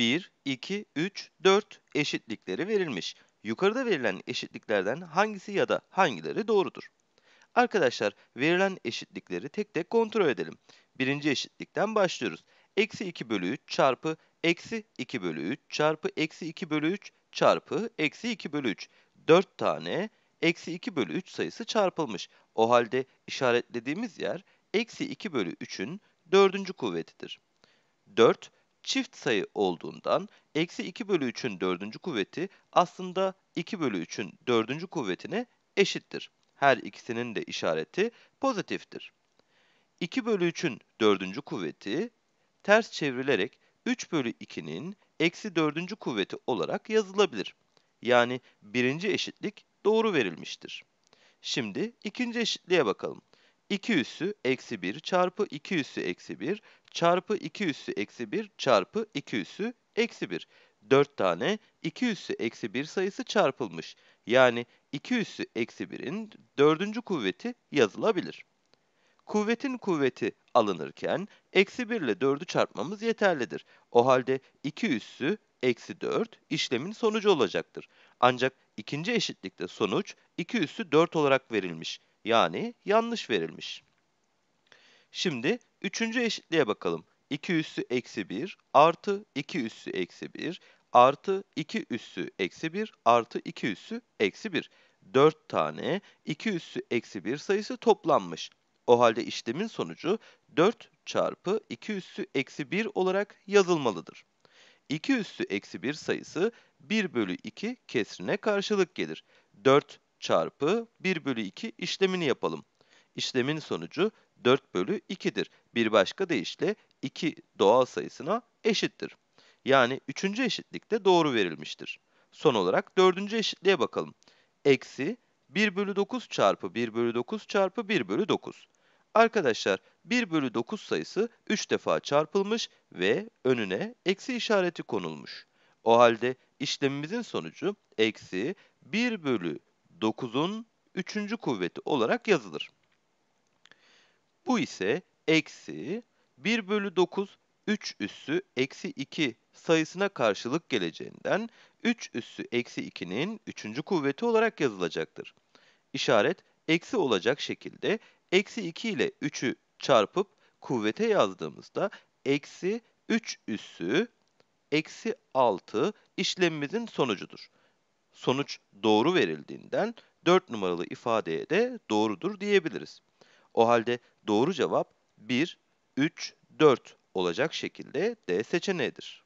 1, 2, 3, 4 eşitlikleri verilmiş. Yukarıda verilen eşitliklerden hangisi ya da hangileri doğrudur? Arkadaşlar verilen eşitlikleri tek tek kontrol edelim. Birinci eşitlikten başlıyoruz. Eksi 2 bölü 3 çarpı eksi 2 bölü 3 çarpı eksi 2 bölü 3 çarpı eksi 2 bölü 3. 4 tane eksi 2 bölü 3 sayısı çarpılmış. O halde işaretlediğimiz yer eksi 2 bölü 3'ün dördüncü kuvvetidir. 4 çift sayı olduğundan eksi 2 bölü 3'ün dördüncü kuvveti aslında 2 bölü 3'ün dördüncü kuvvetine eşittir. Her ikisinin de işareti pozitiftir. 2 bölü 3'ün dördüncü kuvveti ters çevrilerek 3 bölü 2'nin eksi dördüncü kuvveti olarak yazılabilir. Yani birinci eşitlik doğru verilmiştir. Şimdi ikinci eşitliğe bakalım. 2 üssü eksi 1 çarpı 2 üssü eksi 1 çarpı 2 üssü eksi 1 çarpı 2 üssü eksi 1. 4 tane 2 üssü eksi 1 sayısı çarpılmış. Yani 2 üssü eksi 1'in dördüncü kuvveti yazılabilir. Kuvvetin kuvveti alınırken eksi 1 ile 4'ü çarpmamız yeterlidir. O halde 2 üssü eksi 4 işlemin sonucu olacaktır. Ancak ikinci eşitlikte sonuç 2 üssü 4 olarak verilmiş. Yani yanlış verilmiş. Şimdi üçüncü eşitliğe bakalım. 2 üssü eksi 1 artı 2 üssü eksi 1 artı 2 üssü eksi 1 artı 2 üssü eksi 1. 4 tane 2 üssü eksi 1 sayısı toplanmış. O halde işlemin sonucu 4 çarpı 2 üssü eksi 1 olarak yazılmalıdır. 2 üssü eksi 1 sayısı 1 bölü 2 kesrine karşılık gelir. 4 çarpı 1 bölü 2 işlemini yapalım. İşlemin sonucu 4 bölü 2'dir. Bir başka deyişle 2 doğal sayısına eşittir. Yani üçüncü eşitlikte doğru verilmiştir. Son olarak dördüncü eşitliğe bakalım. Eksi 1 bölü 9 çarpı 1 bölü 9 çarpı 1 bölü 9. Arkadaşlar 1 bölü 9 sayısı 3 defa çarpılmış ve önüne eksi işareti konulmuş. O halde işlemimizin sonucu eksi 1 bölü 9'un 3. kuvveti olarak yazılır. Bu ise eksi 1 bölü 9 3 üssü eksi 2 sayısına karşılık geleceğinden 3 üssü eksi 2'nin 3. kuvveti olarak yazılacaktır. İşaret eksi olacak şekilde eksi 2 ile 3'ü çarpıp kuvvete yazdığımızda eksi 3 üssü eksi 6 işlemimizin sonucudur sonuç doğru verildiğinden 4 numaralı ifadeye de doğrudur diyebiliriz. O halde doğru cevap 1, 3, 4 olacak şekilde D seçeneğidir.